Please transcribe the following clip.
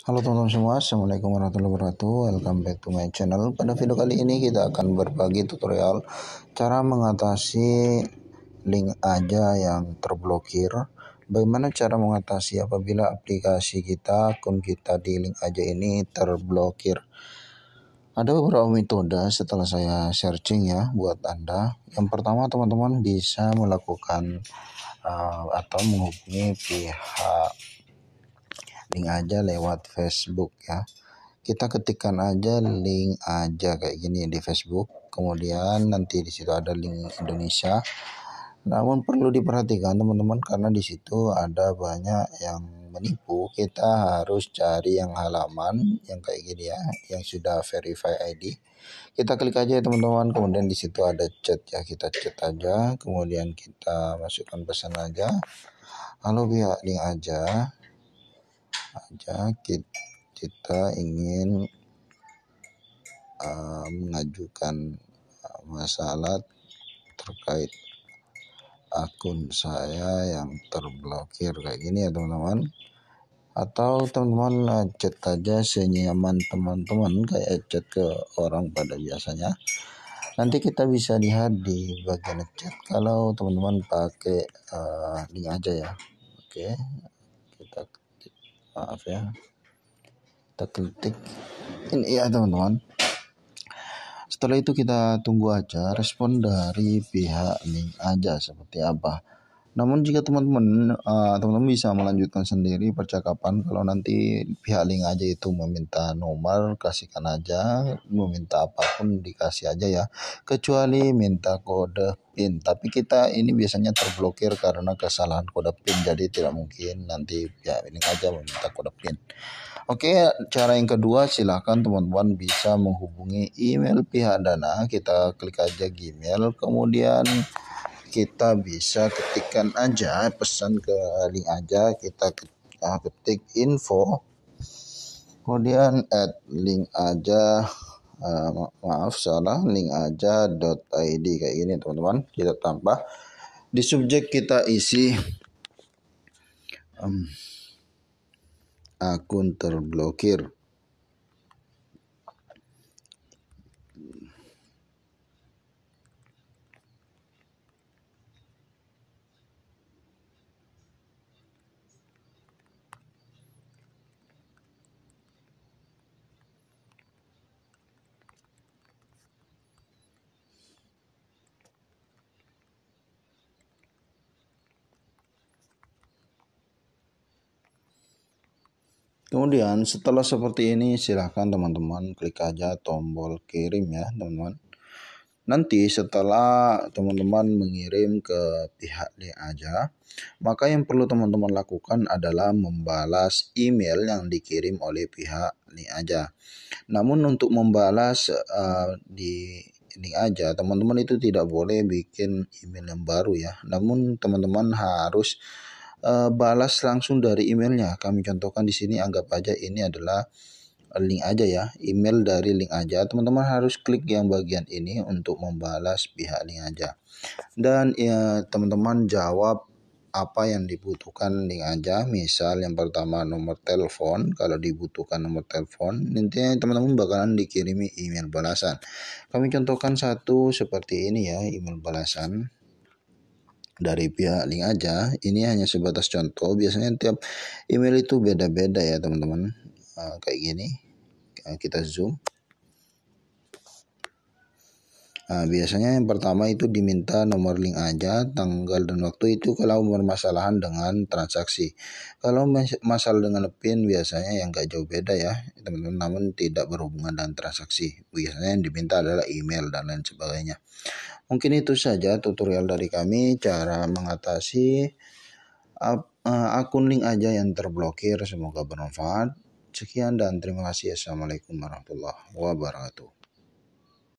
Halo teman-teman semua, Assalamualaikum warahmatullahi wabarakatuh Welcome back to my channel Pada video kali ini kita akan berbagi tutorial Cara mengatasi link aja yang terblokir Bagaimana cara mengatasi apabila aplikasi kita, akun kita di link aja ini terblokir Ada beberapa metode setelah saya searching ya buat Anda Yang pertama teman-teman bisa melakukan uh, atau menghubungi pihak link aja lewat Facebook ya kita ketikkan aja link aja kayak gini di Facebook kemudian nanti di situ ada link Indonesia namun perlu diperhatikan teman-teman karena di situ ada banyak yang menipu kita harus cari yang halaman yang kayak gini ya yang sudah verify ID kita klik aja ya teman-teman kemudian di situ ada chat ya kita chat aja kemudian kita masukkan pesan aja halo via link aja aja kita ingin uh, mengajukan masalah terkait akun saya yang terblokir kayak gini ya teman-teman atau teman-teman eh, chat aja senyaman teman-teman kayak chat ke orang pada biasanya nanti kita bisa lihat di bagian chat kalau teman-teman pakai uh, link aja ya oke okay. kita maaf ya kita ketik ini ya teman-teman setelah itu kita tunggu aja respon dari pihak link aja seperti apa namun jika teman-teman teman eh, teman-teman bisa melanjutkan sendiri percakapan kalau nanti pihak link aja itu meminta nomor kasihkan aja, meminta apapun dikasih aja ya. Kecuali minta kode PIN, tapi kita ini biasanya terblokir karena kesalahan kode PIN jadi tidak mungkin nanti ya link aja meminta kode PIN. Oke, cara yang kedua silahkan teman-teman bisa menghubungi email pihak dana. Kita klik aja Gmail, kemudian kita bisa ketikkan aja pesan ke link aja kita ah, ketik info kemudian add link aja uh, maaf salah link aja .id kayak gini teman-teman kita tambah di subjek kita isi um, akun terblokir Kemudian setelah seperti ini silahkan teman-teman klik aja tombol kirim ya teman-teman. Nanti setelah teman-teman mengirim ke pihak aja, maka yang perlu teman-teman lakukan adalah membalas email yang dikirim oleh pihak ini aja. Namun untuk membalas uh, di ini aja teman-teman itu tidak boleh bikin email yang baru ya. Namun teman-teman harus uh, balas langsung dari emailnya. Kami contohkan di sini anggap aja ini adalah link aja ya, email dari link aja. Teman-teman harus klik yang bagian ini untuk membalas pihak link aja. Dan ya teman-teman jawab apa yang dibutuhkan link aja. Misal yang pertama nomor telepon, kalau dibutuhkan nomor telepon, nanti teman-teman bakalan dikirimi email balasan. Kami contohkan satu seperti ini ya, email balasan dari pihak link aja ini hanya sebatas contoh biasanya tiap email itu beda-beda ya teman-teman uh, kayak gini kita zoom Nah, biasanya yang pertama itu diminta nomor link aja, tanggal dan waktu itu kalau bermasalahan dengan transaksi. Kalau masalah dengan PIN biasanya yang gak jauh beda ya, teman-teman namun tidak berhubungan dengan transaksi. Biasanya yang diminta adalah email dan lain sebagainya. Mungkin itu saja tutorial dari kami cara mengatasi eh, akun link aja yang terblokir. Semoga bermanfaat. Sekian dan terima kasih. Assalamualaikum warahmatullahi wabarakatuh.